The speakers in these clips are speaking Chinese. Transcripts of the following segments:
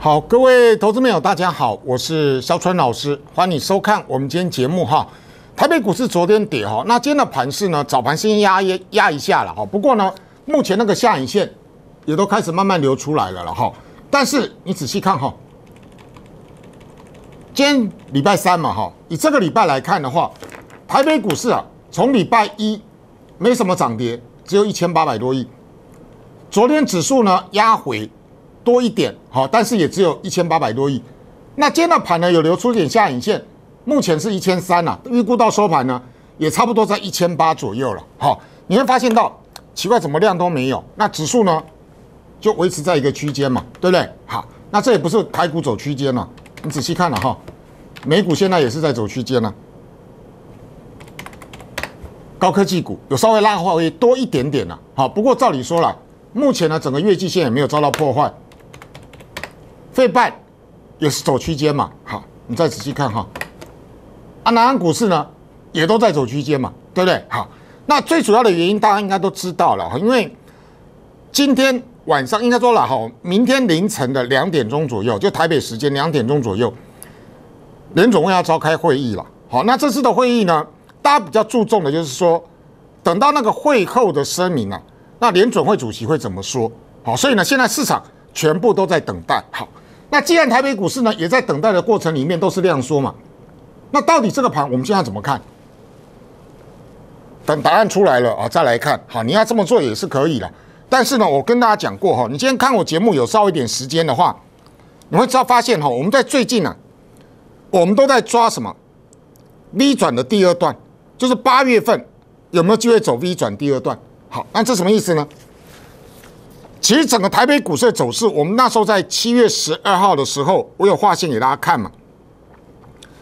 好，各位投资朋友，大家好，我是肖春老师，欢迎你收看我们今天节目哈。台北股市昨天跌哈，那今天的盘市呢？早盘先压一压一下了哈，不过呢，目前那个下影线也都开始慢慢流出来了了哈。但是你仔细看哈，今天礼拜三嘛哈，以这个礼拜来看的话，台北股市啊，从礼拜一没什么涨跌，只有一千八百多亿。昨天指数呢压回。多一点好，但是也只有一千八百多亿。那今天那盘呢，有流出点下影线，目前是一千三呐，预估到收盘呢，也差不多在一千八左右了。好，你会发现到奇怪，怎么量都没有？那指数呢，就维持在一个区间嘛，对不对？好，那这也不是台股走区间了，你仔细看了哈，美股现在也是在走区间了。高科技股有稍微拉高，也多一点点了。好，不过照理说了，目前呢，整个月季线也没有遭到破坏。费半也是走区间嘛？好，你再仔细看哈。啊，南安股市呢也都在走区间嘛，对不对？好，那最主要的原因大家应该都知道了，因为今天晚上应该说了哈，明天凌晨的两点钟左右，就台北时间两点钟左右，联总会要召开会议了。好，那这次的会议呢，大家比较注重的就是说，等到那个会后的声明啊，那联准会主席会怎么说？好，所以呢，现在市场全部都在等待。好。那既然台北股市呢也在等待的过程里面都是这样说嘛，那到底这个盘我们现在怎么看？等答案出来了啊，再来看。好，你要这么做也是可以的，但是呢，我跟大家讲过哈，你今天看我节目有稍微一点时间的话，你会知道发现哈，我们在最近呢，我们都在抓什么 V 转的第二段，就是八月份有没有机会走 V 转第二段？好，那这什么意思呢？其实整个台北股市的走势，我们那时候在七月十二号的时候，我有画线给大家看嘛。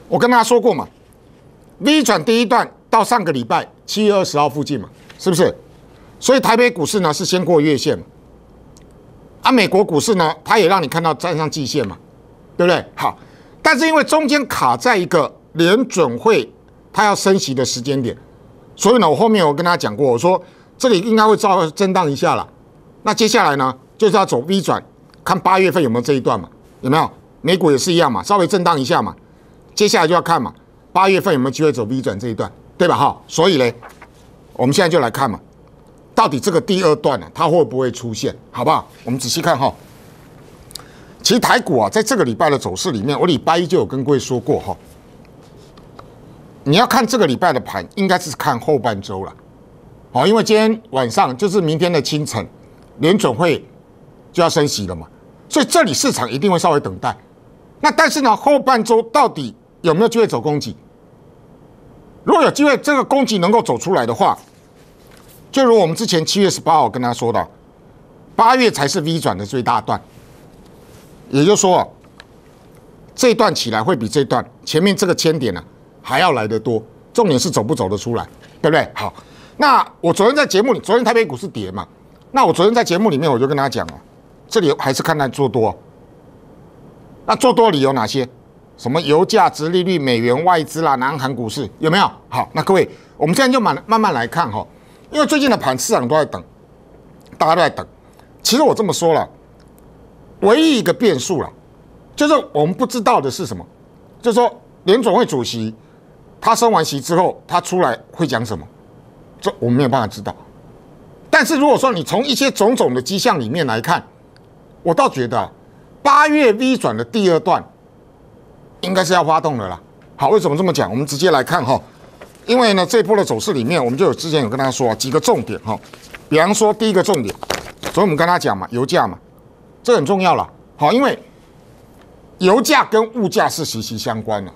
我跟大家说过嘛，V 转第一段到上个礼拜七月二十号附近嘛，是不是？所以台北股市呢是先过月线嘛，啊，美国股市呢它也让你看到站上季线嘛，对不对？好，但是因为中间卡在一个联准会它要升息的时间点，所以呢我后面我跟大家讲过，我说这里应该会造震荡一下了。那接下来呢，就是要走 V 转，看八月份有没有这一段嘛？有没有？美股也是一样嘛，稍微震荡一下嘛。接下来就要看嘛，八月份有没有机会走 V 转这一段，对吧？哈，所以呢，我们现在就来看嘛，到底这个第二段呢，它会不会出现？好不好？我们仔细看哈。其实台股啊，在这个礼拜的走势里面，我礼拜一就有跟各位说过哈，你要看这个礼拜的盘，应该是看后半周了。好，因为今天晚上就是明天的清晨。联总会就要升息了嘛，所以这里市场一定会稍微等待。那但是呢，后半周到底有没有机会走供给？如果有机会，这个供给能够走出来的话，就如我们之前七月十八号跟他说的，八月才是 V 转的最大段。也就是说，这段起来会比这段前面这个千点呢还要来得多。重点是走不走得出来，对不对？好，那我昨天在节目，里，昨天台北股市跌嘛。那我昨天在节目里面我就跟他讲了，这里还是看待做多。那做多理由哪些？什么油价、殖利率、美元、外资啦、南韩股市有没有？好，那各位，我们现在就慢慢慢来看哈，因为最近的盘市场都在等，大家都在等。其实我这么说了，唯一一个变数了，就是我们不知道的是什么，就是说联总会主席他升完席之后，他出来会讲什么，这我没有办法知道。但是如果说你从一些种种的迹象里面来看，我倒觉得八月 V 转的第二段，应该是要发动的啦。好，为什么这么讲？我们直接来看哈，因为呢，这波的走势里面，我们就有之前有跟大家说几个重点哈。比方说第一个重点，所以我们跟他讲嘛，油价嘛，这很重要了。好，因为油价跟物价是息息相关的。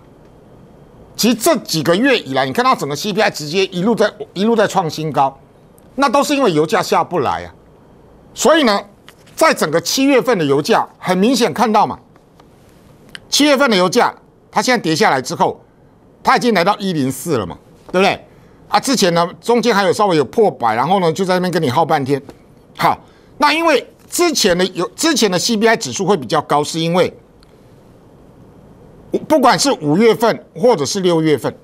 其实这几个月以来，你看到整个 CPI 直接一路在一路在创新高。那都是因为油价下不来啊，所以呢，在整个七月份的油价很明显看到嘛，七月份的油价它现在跌下来之后，它已经来到一零四了嘛，对不对？啊，之前呢中间还有稍微有破百，然后呢就在那边跟你耗半天，好，那因为之前的有之前的 CPI 指数会比较高，是因为，不管是五月份或者是六月份，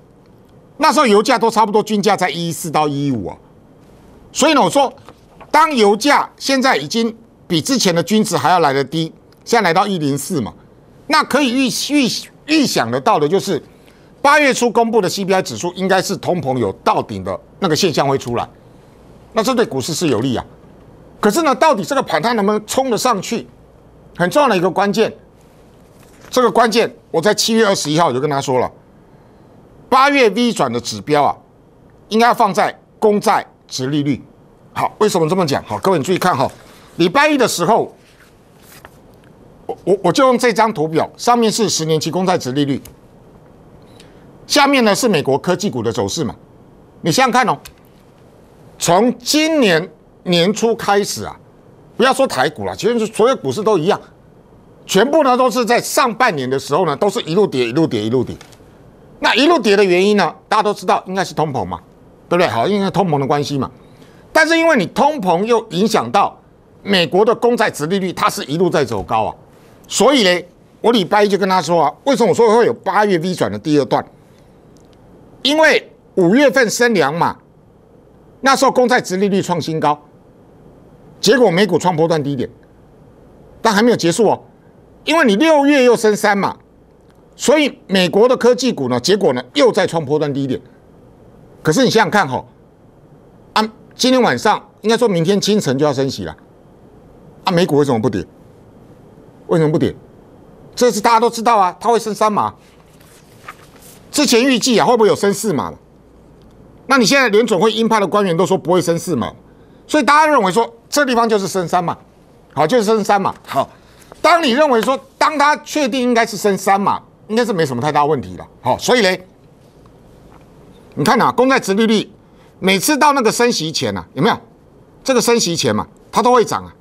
那时候油价都差不多均价在一四到一五啊。所以呢，我说，当油价现在已经比之前的均值还要来得低，现在来到一零四嘛，那可以预预预想得到的就是，八月初公布的 CPI 指数应该是通膨有到顶的那个现象会出来，那这对股市是有利啊。可是呢，到底这个盘它能不能冲得上去，很重要的一个关键，这个关键我在七月二十一号我就跟他说了，八月 V 转的指标啊，应该放在公债。殖利率，好，为什么这么讲？好，各位你注意看哈，礼拜一的时候，我我我就用这张图表，上面是十年期公债殖利率，下面呢是美国科技股的走势嘛，你想想看哦，从今年年初开始啊，不要说台股了，其实所有股市都一样，全部呢都是在上半年的时候呢，都是一路跌一路跌一路跌，那一路跌的原因呢，大家都知道，应该是通膨嘛。对不对？好，因为通膨的关系嘛，但是因为你通膨又影响到美国的公债殖利率，它是一路在走高啊，所以呢，我礼拜一就跟他说啊，为什么我说会有八月 V 转的第二段？因为五月份升两嘛，那时候公债殖利率创新高，结果美股创波段低点，但还没有结束哦，因为你六月又升三嘛，所以美国的科技股呢，结果呢又在创波段低点。可是你想想看吼，啊，今天晚上应该说明天清晨就要升息了，啊，美股为什么不跌？为什么不跌？这是大家都知道啊，它会升三码。之前预计啊，会不会有升四码？那你现在连准会鹰派的官员都说不会升四码，所以大家认为说这地方就是升三嘛，好，就是升三嘛，好。当你认为说，当他确定应该是升三码，应该是没什么太大问题了，好，所以嘞。你看啊，公债殖利率每次到那个升息前呐，有没有这个升息前嘛，它都会涨啊。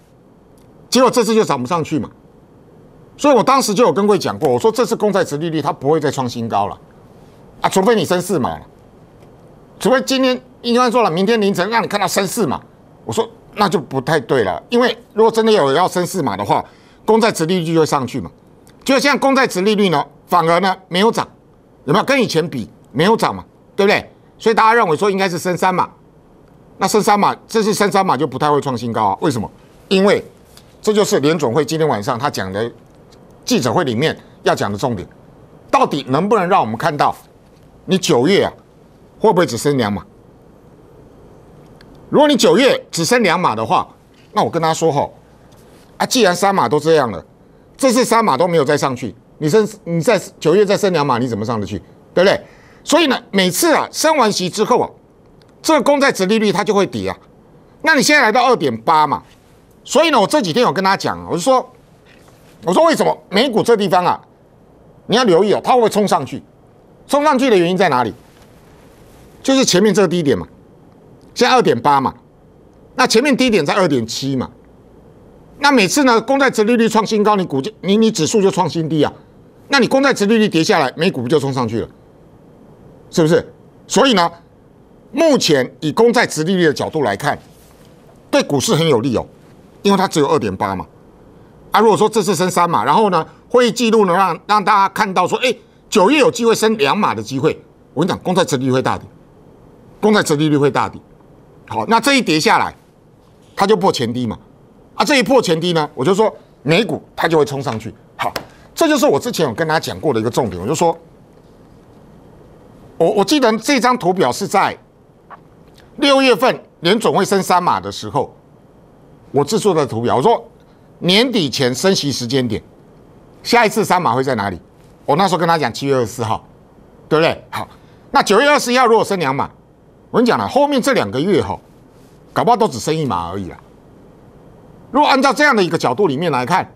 结果这次就涨不上去嘛，所以我当时就有跟贵讲过，我说这次公债殖利率它不会再创新高了啊，除非你升四码，除非今天应该说了，明天凌晨让你看到升四码，我说那就不太对了，因为如果真的有要升四码的话，公债殖利率就会上去嘛。就像公债殖利率呢，反而呢没有涨，有没有跟以前比没有涨嘛？对不对？所以大家认为说应该是升三码，那升三码，这次升三码就不太会创新高啊？为什么？因为这就是联总会今天晚上他讲的记者会里面要讲的重点，到底能不能让我们看到你九月啊会不会只升两码？如果你九月只升两码的话，那我跟他说吼，啊既然三码都这样了，这次三码都没有再上去，你升你再九月再升两码，你怎么上得去？对不对？所以呢，每次啊升完息之后啊，这个公债值利率它就会跌啊。那你现在来到二点八嘛，所以呢，我这几天有跟他讲，我就说，我说为什么美股这地方啊，你要留意哦，它会冲上去，冲上去的原因在哪里？就是前面这个低点嘛，现在二点八嘛，那前面低点在二点七嘛，那每次呢，公债值利率创新高，你股价你你指数就创新低啊，那你公债值利率跌下来，美股不就冲上去了？是不是？所以呢，目前以公债殖利率的角度来看，对股市很有利哦，因为它只有二点八嘛。啊，如果说这次升三嘛，然后呢，会议记录呢让让大家看到说，哎，九月有机会升两码的机会，我跟你讲，公债殖利率会大跌，公债殖利率会大跌。好，那这一跌下来，它就破前低嘛。啊，这一破前低呢，我就说美股它就会冲上去。好，这就是我之前有跟大家讲过的一个重点，我就说。我我记得这张图表是在六月份联总会升三码的时候，我制作的图表。我说年底前升息时间点，下一次三码会在哪里？我那时候跟他讲七月二十四号，对不对？好，那九月二十一号如果升两码，我跟你讲了，后面这两个月哈，搞不好都只升一码而已啊。如果按照这样的一个角度里面来看，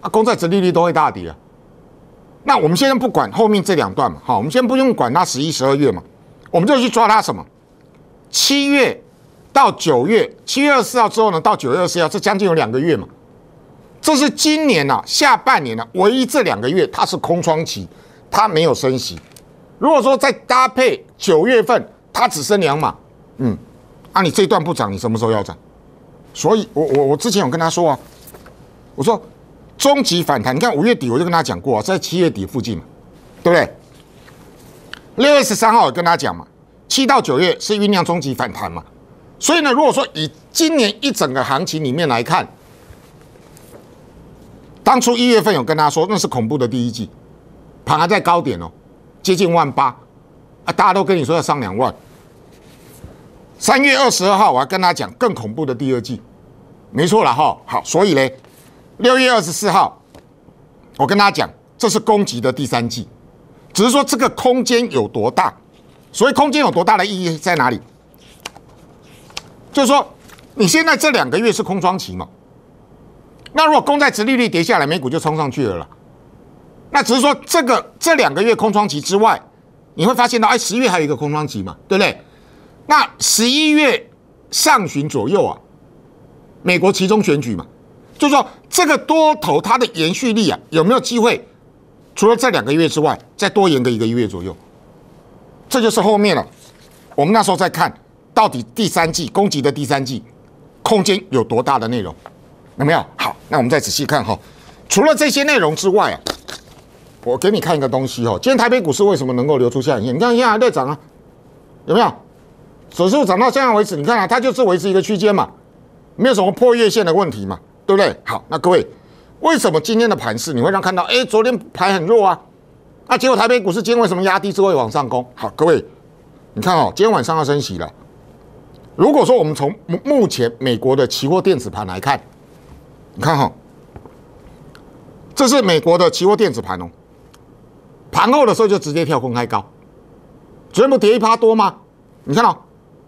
啊，公债殖利率都会大跌啊。那我们现在不管后面这两段嘛，好，我们先不用管它十一、十二月嘛，我们就去抓它什么？七月到九月，七月二十四号之后呢，到九月二十四号，这将近有两个月嘛，这是今年呐下半年啊，唯一这两个月它是空窗期，它没有升息。如果说再搭配九月份它只升两码，嗯，啊，你这段不涨，你什么时候要涨？所以，我我我之前有跟他说啊，我说。终极反弹，你看五月底我就跟他讲过在七月底附近嘛，对不对？六月十三号我跟他讲嘛，七到九月是酝酿终极反弹嘛，所以呢，如果说以今年一整个行情里面来看，当初一月份有跟他说那是恐怖的第一季，盘还在高点哦，接近万八，啊，大家都跟你说要上两万。三月二十二号我要跟他讲更恐怖的第二季，没错了哈，好，所以呢，六月二十四号，我跟大家讲，这是攻击的第三季，只是说这个空间有多大。所谓空间有多大，的意义在哪里？就是说，你现在这两个月是空窗期嘛？那如果公债殖利率跌下来，美股就冲上去了啦。那只是说，这个这两个月空窗期之外，你会发现到，哎，十月还有一个空窗期嘛，对不对？那十一月上旬左右啊，美国其中选举嘛。就是说，这个多头它的延续力啊，有没有机会？除了这两个月之外，再多延个一个月左右，这就是后面了。我们那时候在看，到底第三季攻击的第三季空间有多大的内容？有没有？好，那我们再仔细看哈。除了这些内容之外啊，我给你看一个东西哦。今天台北股市为什么能够流出下影线？你看，现在在涨啊，有没有？指数涨到现在为止，你看啊，它就是维持一个区间嘛，没有什么破月线的问题嘛。对不对？好，那各位，为什么今天的盘势你会让看到？哎，昨天盘很弱啊，那结果台北股市今天为什么压低之后又往上攻？好，各位，你看哦，今天晚上要升息了。如果说我们从目前美国的期货电子盘来看，你看哈，这是美国的期货电子盘哦，盘后的时候就直接跳空开高，天不跌一趴多吗？你看哦，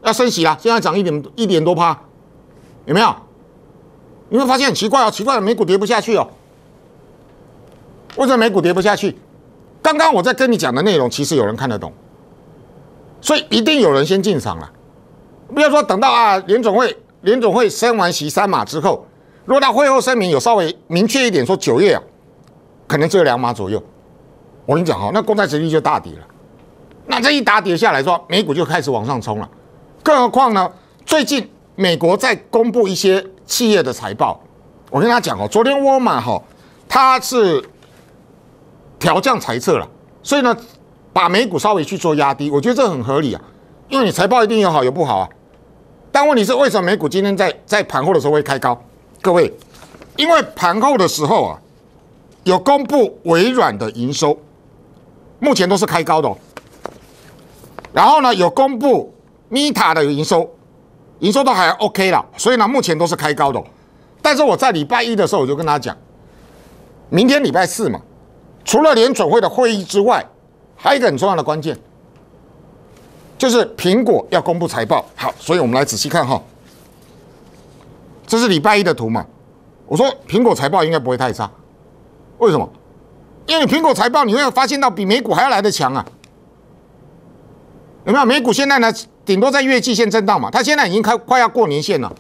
要升息了，现在涨一点一点多趴，有没有？你会发现很奇怪哦，奇怪，的美股跌不下去哦。为什么美股跌不下去？刚刚我在跟你讲的内容，其实有人看得懂，所以一定有人先进场了。不要说等到啊联总会联总会升完席三码之后，如果他会后声明有稍微明确一点，说九月可能只有两码左右，我跟你讲哈，那公债殖利率就大跌了。那这一打跌下来，说美股就开始往上冲了。更何况呢，最近。美国在公布一些企业的财报，我跟他讲哦，昨天沃尔玛哈，它是调降财测了，所以呢，把美股稍微去做压低，我觉得这很合理啊，因为你财报一定有好有不好啊。但问题是为什么美股今天在在盘后的时候会开高？各位，因为盘后的时候啊，有公布微软的营收，目前都是开高的，然后呢，有公布 Meta 的营收。营收都还 OK 啦，所以呢，目前都是开高的。但是我在礼拜一的时候，我就跟他讲，明天礼拜四嘛，除了联储会的会议之外，还有一个很重要的关键，就是苹果要公布财报。好，所以我们来仔细看哈，这是礼拜一的图嘛。我说苹果财报应该不会太差，为什么？因为苹果财报，你会发现到比美股还要来的强啊。有没有美股现在呢？顶多在月季线震荡嘛。它现在已经快快要过年线了。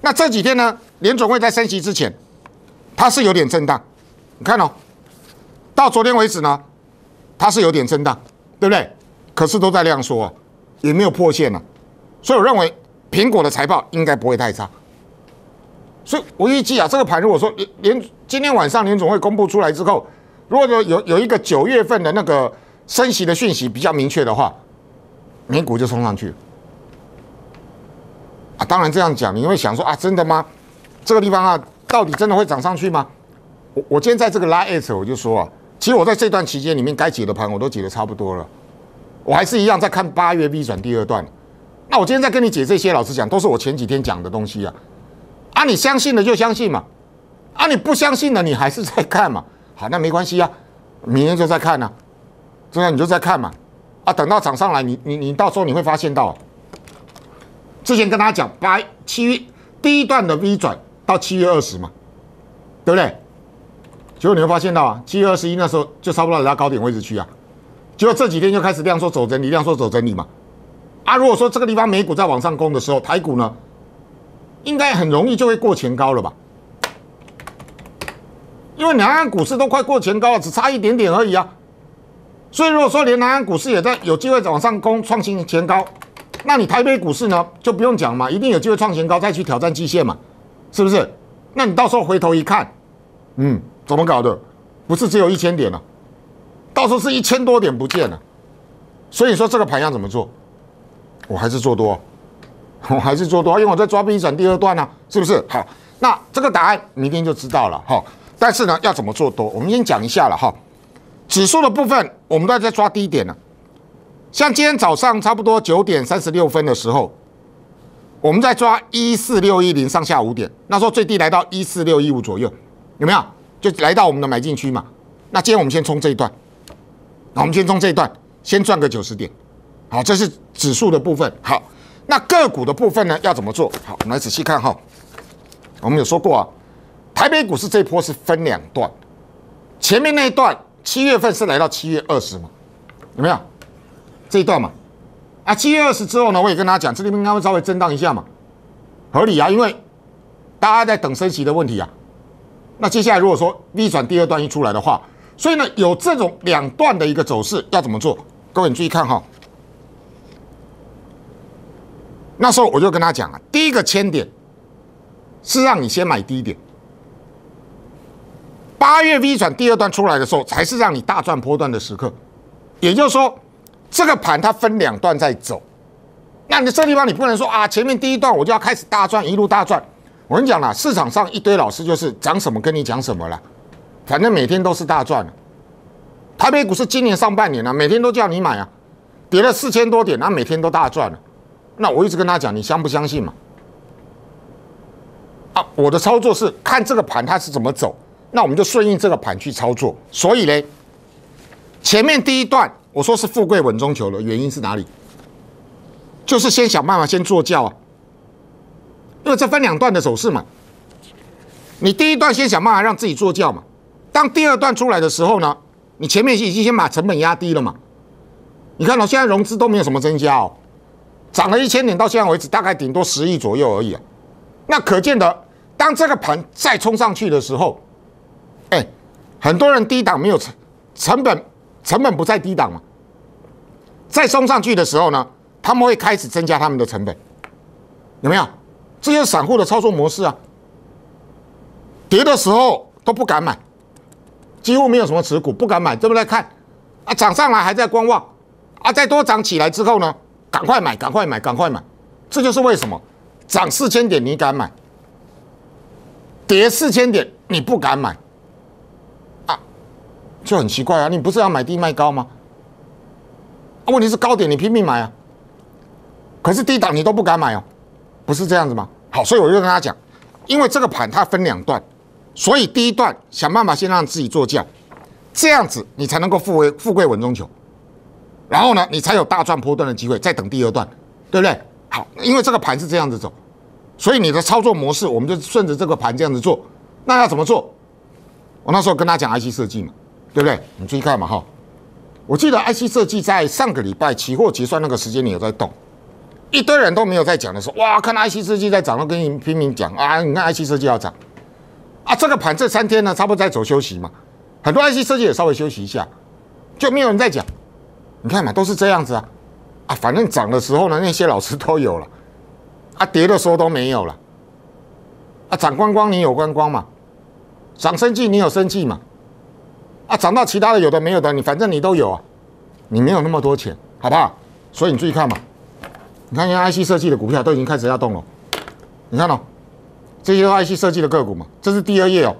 那这几天呢，联总会，在升息之前，它是有点震荡。你看哦，到昨天为止呢，它是有点震荡，对不对？可是都在量缩啊，也没有破线了。所以我认为苹果的财报应该不会太差。所以我预计啊，这个盘如果说连今天晚上联总会公布出来之后，如果说有有一个九月份的那个升息的讯息比较明确的话，美股就冲上去啊！当然这样讲，你会想说啊，真的吗？这个地方啊，到底真的会涨上去吗？我我今天在这个拉 S，我就说啊，其实我在这段期间里面该解的盘我都解得差不多了，我还是一样在看八月 V 转第二段。那我今天在跟你解这些，老实讲，都是我前几天讲的东西啊。啊，你相信了就相信嘛。啊，你不相信了，你还是在看嘛。好，那没关系啊，明天就再看呐。这样你就再看嘛。啊，等到涨上来，你你你到时候你会发现到，之前跟大家讲，八七月第一段的 V 转到七月二十嘛，对不对？结果你会发现到啊，七月二十一那时候就差不到来到高点位置去啊，结果这几天就开始量缩走整理，量缩走整理嘛。啊，如果说这个地方美股在往上攻的时候，台股呢，应该很容易就会过前高了吧？因为两岸股市都快过前高了，只差一点点而已啊。所以如果说连南安股市也在有机会往上攻创新前高，那你台北股市呢就不用讲嘛，一定有机会创前高再去挑战季线嘛，是不是？那你到时候回头一看，嗯，怎么搞的？不是只有一千点了，到时候是一千多点不见了。所以说这个盘要怎么做？我还是做多，我还是做多，因为我在抓 B 转第二段呢，是不是？好，那这个答案明天就知道了哈。但是呢，要怎么做多，我们先讲一下了哈。指数的部分，我们都在抓低点了。像今天早上差不多九点三十六分的时候，我们在抓一四六一零上下五点，那时候最低来到一四六一五左右，有没有？就来到我们的买进区嘛。那今天我们先冲这一段，那我们先冲这一段，先赚个九十点。好，这是指数的部分。好，那个股的部分呢，要怎么做？好，我们来仔细看哈。我们有说过啊，台北股市这一波是分两段，前面那一段。七月份是来到七月二十嘛？有没有这一段嘛？啊，七月二十之后呢，我也跟大家讲，这里应该会稍微震荡一下嘛，合理啊，因为大家在等升息的问题啊。那接下来如果说逆转第二段一出来的话，所以呢，有这种两段的一个走势要怎么做？各位你注意看哈，那时候我就跟他讲啊，第一个千点是让你先买低点。八月 V 转第二段出来的时候，才是让你大赚波段的时刻。也就是说，这个盘它分两段在走。那你这地方你不能说啊，前面第一段我就要开始大赚，一路大赚。我跟你讲啦，市场上一堆老师就是讲什么跟你讲什么了，反正每天都是大赚。台北股市今年上半年啊，每天都叫你买啊，跌了四千多点，那每天都大赚了。那我一直跟他讲，你相不相信嘛？啊，我的操作是看这个盘它是怎么走。那我们就顺应这个盘去操作。所以呢，前面第一段我说是富贵稳中求了，原因是哪里？就是先想办法先做轿啊，因为这分两段的走势嘛。你第一段先想办法让自己做轿嘛。当第二段出来的时候呢，你前面已经先把成本压低了嘛。你看到现在融资都没有什么增加哦，涨了一千点到现在为止，大概顶多十亿左右而已啊。那可见的，当这个盘再冲上去的时候，哎，很多人低档没有成成本，成本不在低档嘛，再冲上去的时候呢，他们会开始增加他们的成本，有没有？这些散户的操作模式啊，跌的时候都不敢买，几乎没有什么持股不敢买，对不对？看啊，涨上来还在观望啊，再多涨起来之后呢，赶快买，赶快买，赶快买，这就是为什么涨四千点你敢买，跌四千点你不敢买。就很奇怪啊！你不是要买低卖高吗？问题是高点你拼命买啊，可是低档你都不敢买哦，不是这样子吗？好，所以我就跟他讲，因为这个盘它分两段，所以第一段想办法先让自己做价，这样子你才能够富为富贵稳中求，然后呢，你才有大赚波段的机会，再等第二段，对不对？好，因为这个盘是这样子走，所以你的操作模式我们就顺着这个盘这样子做，那要怎么做？我那时候跟他讲 IC 设计嘛。对不对？你注意看嘛，哈！我记得 IC 设计在上个礼拜期货结算那个时间，你有在动。一堆人都没有在讲的时候，哇！看到 IC 设计在涨，都跟你拼命讲啊！你看 IC 设计要涨啊！这个盘这三天呢，差不多在走休息嘛。很多 IC 设计也稍微休息一下，就没有人在讲。你看嘛，都是这样子啊！啊，反正涨的时候呢，那些老师都有了；啊，跌的时候都没有了；啊，涨观光你有观光嘛？涨生气你有生气嘛？啊，涨到其他的有的没有的，你反正你都有啊，你没有那么多钱，好不好？所以你注意看嘛，你看一下 IC 设计的股票都已经开始要动了，你看哦，这些 IC 设计的个股嘛？这是第二页哦，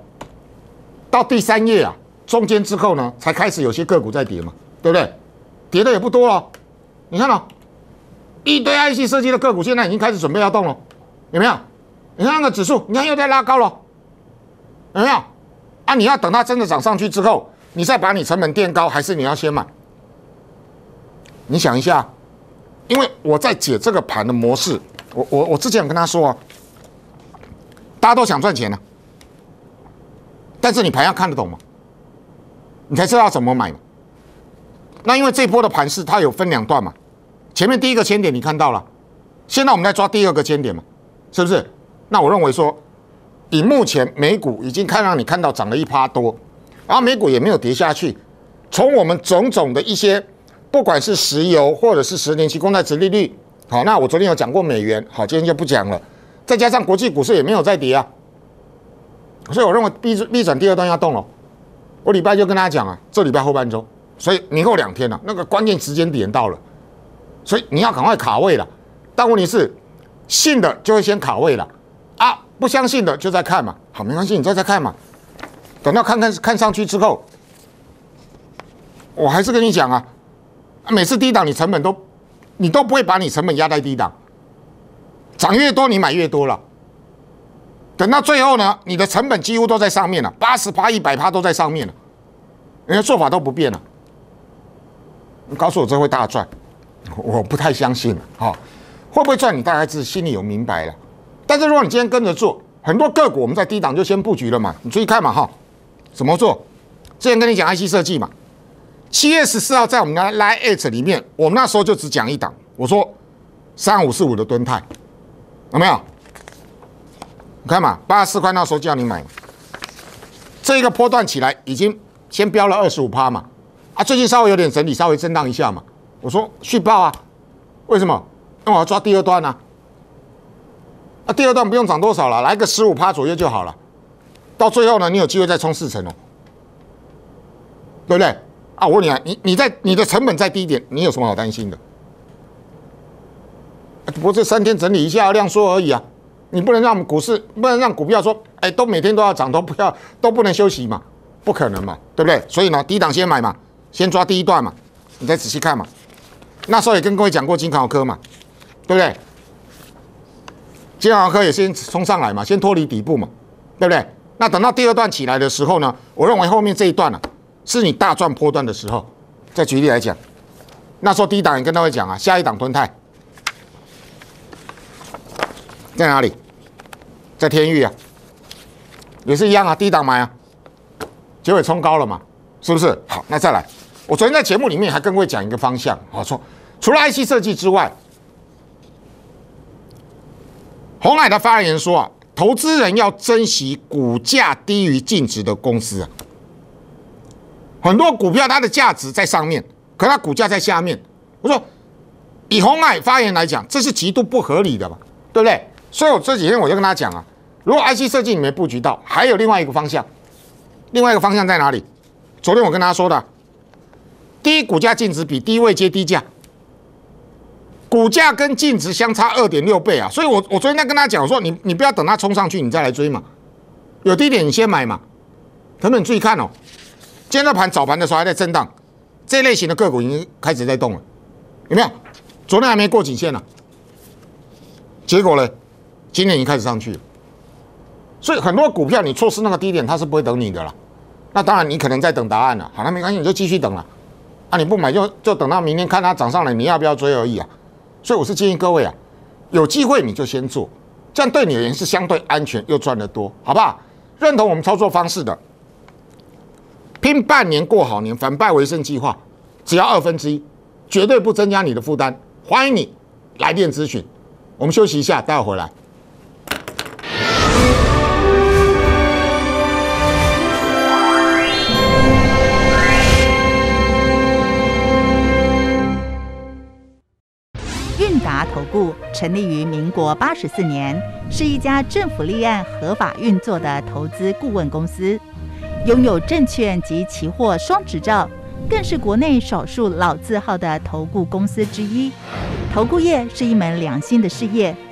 到第三页啊，中间之后呢，才开始有些个股在跌嘛，对不对？跌的也不多了，你看哦，一堆 IC 设计的个股现在已经开始准备要动了，有没有？你看那个指数，你看又在拉高了，有没有？啊，你要等它真的涨上去之后。你再把你成本垫高，还是你要先买？你想一下，因为我在解这个盘的模式。我我我之前有跟他说，啊，大家都想赚钱呢，但是你盘要看得懂吗？你才知道怎么买嘛。那因为这波的盘势，它有分两段嘛。前面第一个千点你看到了，现在我们在抓第二个千点嘛，是不是？那我认为说，比目前美股已经看让你看到涨了一趴多。后美股也没有跌下去，从我们种种的一些，不管是石油或者是十年期公债殖利率，好，那我昨天有讲过美元，好，今天就不讲了。再加上国际股市也没有再跌啊，所以我认为必必转第二段要动了。我礼拜就跟大家讲啊，这礼拜后半周，所以明后两天了，那个关键时间点到了，所以你要赶快卡位了。但问题是，信的就会先卡位了啊，不相信的就在看嘛，好，没关系，你就在看嘛。等到看看看上去之后，我还是跟你讲啊，每次低档你成本都，你都不会把你成本压在低档，涨越多你买越多了。等到最后呢，你的成本几乎都在上面了，八十趴、一百趴都在上面了，人家做法都不变了。你告诉我这会大赚，我不太相信了，哈，会不会赚你大概是心里有明白了。但是如果你今天跟着做，很多个股我们在低档就先布局了嘛，你注意看嘛，哈。怎么做？之前跟你讲 IC 设计嘛，七月十四号在我们的 l i n e 里面，我们那时候就只讲一档，我说三五四五的吨泰，有没有？看嘛，八十四块那时候叫你买，这个波段起来已经先飙了二十五趴嘛，啊，最近稍微有点整理，稍微震荡一下嘛，我说续报啊，为什么？那我要抓第二段啊，啊，第二段不用涨多少了，来个十五趴左右就好了。到最后呢，你有机会再冲四成哦，对不对？啊，我问你啊，你你在你的成本再低一点，你有什么好担心的？不过这三天整理一下量缩而已啊，你不能让股市不能让股票说，哎，都每天都要涨，都不要都不能休息嘛，不可能嘛，对不对？所以呢，低档先买嘛，先抓第一段嘛，你再仔细看嘛。那时候也跟各位讲过金豪科嘛，对不对？金豪科也先冲上来嘛，先脱离底部嘛，对不对？那等到第二段起来的时候呢？我认为后面这一段啊，是你大转坡段的时候。再举例来讲，那时候低档，也跟各位讲啊，下一档吞泰在哪里？在天域啊，也是一样啊，低档买啊，结尾冲高了嘛，是不是？好，那再来，我昨天在节目里面还更位讲一个方向，好，除除了爱 c 设计之外，红海的发言说啊。投资人要珍惜股价低于净值的公司啊，很多股票它的价值在上面，可它股价在下面。我说，以红爱发言来讲，这是极度不合理的嘛，对不对？所以我这几天我就跟他讲啊，如果 IC 设计你没布局到，还有另外一个方向，另外一个方向在哪里？昨天我跟他说的，低股价净值比低位接低价。股价跟净值相差二点六倍啊，所以我我昨天在跟他讲说，你你不要等它冲上去，你再来追嘛，有低点你先买嘛。朋友注意看哦，今天那盘早盘的时候还在震荡，这类型的个股已经开始在动了，有没有？昨天还没过颈线呢，结果呢，今天已经开始上去，了。所以很多股票你错失那个低点，它是不会等你的啦。那当然你可能在等答案了，好了没关系，你就继续等了。啊，你不买就就等到明天看它涨上来，你要不要追而已啊。所以我是建议各位啊，有机会你就先做，这样对你而言是相对安全又赚得多，好不好？认同我们操作方式的，拼半年过好年反败为胜计划，只要二分之一，绝对不增加你的负担，欢迎你来电咨询。我们休息一下，待会回来。华投顾成立于民国八十四年，是一家政府立案合法运作的投资顾问公司，拥有证券及期货双执照，更是国内少数老字号的投顾公司之一。投顾业是一门良心的事业。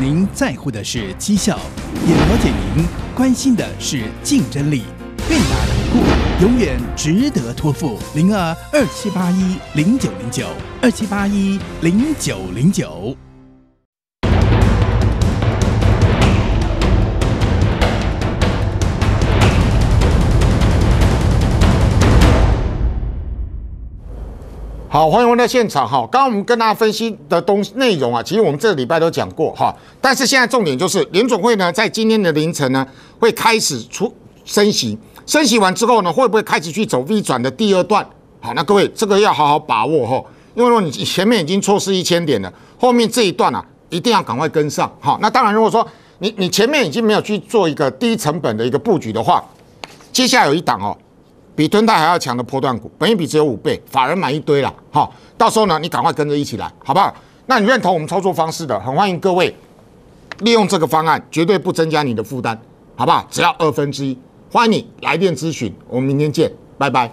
您在乎的是绩效，也了解您关心的是竞争力。变大控股永远值得托付。零二二七八一零九零九二七八一零九零九。好，欢迎回到现场哈。刚刚我们跟大家分析的东西内容啊，其实我们这个礼拜都讲过哈。但是现在重点就是联总会呢，在今天的凌晨呢，会开始出升息。升息完之后呢，会不会开始去走 V 转的第二段？好，那各位这个要好好把握哈，因为果你前面已经错失一千点了，后面这一段啊，一定要赶快跟上。哈。那当然如果说你你前面已经没有去做一个低成本的一个布局的话，接下来有一档哦。比吨袋还要强的破段股，本益比只有五倍，法人买一堆了。好，到时候呢，你赶快跟着一起来，好不好？那你认同我们操作方式的，很欢迎各位利用这个方案，绝对不增加你的负担，好不好？只要二分之一，欢迎你来电咨询。我们明天见，拜拜。